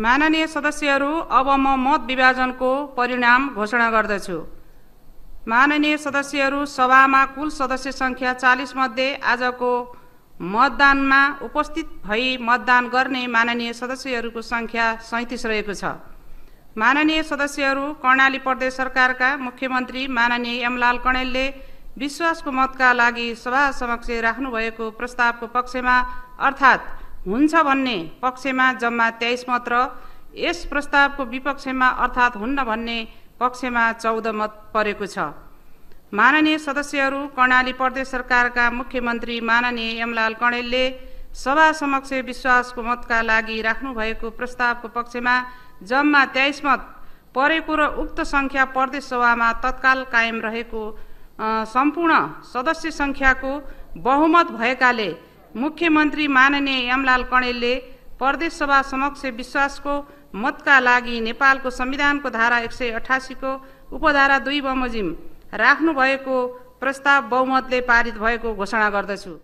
माननीय सदस्यहरू अब म मत विभाजनको परिणाम घोषणा गर्दछु माननीय सदस्यहरू सभामा कुल सदस्य सङ्ख्या चालिसमध्ये आजको मतदानमा उपस्थित भई मतदान गर्ने माननीय सदस्यहरूको सङ्ख्या सैँतिस रहेको छ माननीय सदस्यहरू कर्णाली प्रदेश सरकारका मुख्यमन्त्री माननीय यमलाल कणेलले विश्वासको मतका लागि सभा समक्ष राख्नुभएको प्रस्तावको पक्षमा अर्थात् हुन्छ भन्ने पक्षमा जम्मा तेइस मत र यस प्रस्तावको विपक्षमा अर्थात् हुन्न भन्ने पक्षमा चौध मत परेको छ माननीय सदस्यहरू कर्णाली प्रदेश सरकारका मुख्यमन्त्री माननीय यमलाल कणेलले सभा समक्ष विश्वासको मतका लागि राख्नुभएको प्रस्तावको पक्षमा जम्मा तेइस मत परेको र उक्त सङ्ख्या प्रदेश सभामा तत्काल कायम रहेको सम्पूर्ण सदस्य सङ्ख्याको बहुमत भएकाले मुख्यमन्त्री माननीय यमलाल कणेलले प्रदेश सभा समक्ष विश्वासको मतका लागि नेपालको संविधानको धारा एक सय अठासीको उपधारा दुई बमोजिम राख्नुभएको प्रस्ताव बहुमतले पारित भएको घोषणा गर्दछु